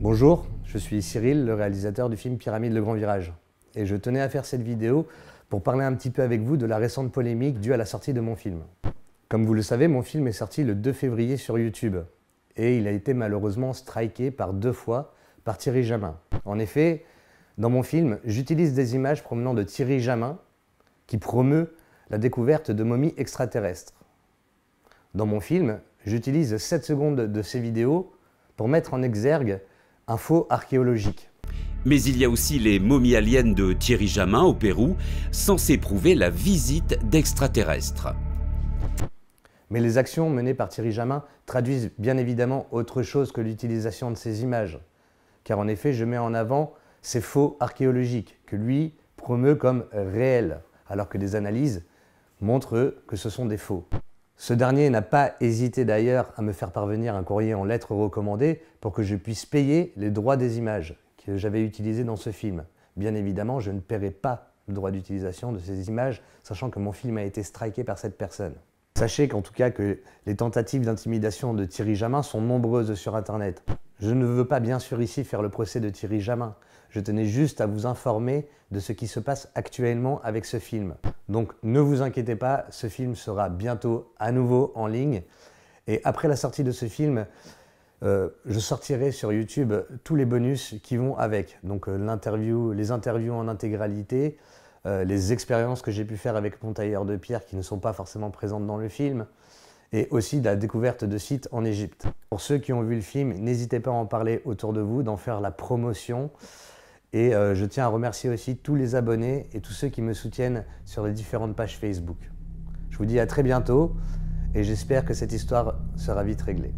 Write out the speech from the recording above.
Bonjour, je suis Cyril, le réalisateur du film Pyramide le Grand Virage. Et je tenais à faire cette vidéo pour parler un petit peu avec vous de la récente polémique due à la sortie de mon film. Comme vous le savez, mon film est sorti le 2 février sur YouTube. Et il a été malheureusement striké par deux fois par Thierry Jamin. En effet, dans mon film, j'utilise des images provenant de Thierry Jamin qui promeut la découverte de momies extraterrestres. Dans mon film, j'utilise 7 secondes de ces vidéos pour mettre en exergue faux archéologique. Mais il y a aussi les momies aliens de Thierry Jamin au Pérou, censées prouver la visite d'extraterrestres. Mais les actions menées par Thierry Jamin traduisent bien évidemment autre chose que l'utilisation de ces images. Car en effet, je mets en avant ces faux archéologiques que lui promeut comme réels, alors que des analyses montrent que ce sont des faux. Ce dernier n'a pas hésité d'ailleurs à me faire parvenir un courrier en lettres recommandées pour que je puisse payer les droits des images que j'avais utilisées dans ce film. Bien évidemment, je ne paierai pas le droit d'utilisation de ces images, sachant que mon film a été striqué par cette personne. Sachez qu'en tout cas que les tentatives d'intimidation de Thierry Jamin sont nombreuses sur Internet. Je ne veux pas bien sûr ici faire le procès de Thierry Jamin. Je tenais juste à vous informer de ce qui se passe actuellement avec ce film. Donc ne vous inquiétez pas, ce film sera bientôt à nouveau en ligne. Et après la sortie de ce film, euh, je sortirai sur YouTube tous les bonus qui vont avec. Donc euh, l'interview, les interviews en intégralité, euh, les expériences que j'ai pu faire avec mon tailleur de pierre qui ne sont pas forcément présentes dans le film, et aussi de la découverte de sites en Égypte. Pour ceux qui ont vu le film, n'hésitez pas à en parler autour de vous, d'en faire la promotion. Et euh, je tiens à remercier aussi tous les abonnés et tous ceux qui me soutiennent sur les différentes pages Facebook. Je vous dis à très bientôt et j'espère que cette histoire sera vite réglée.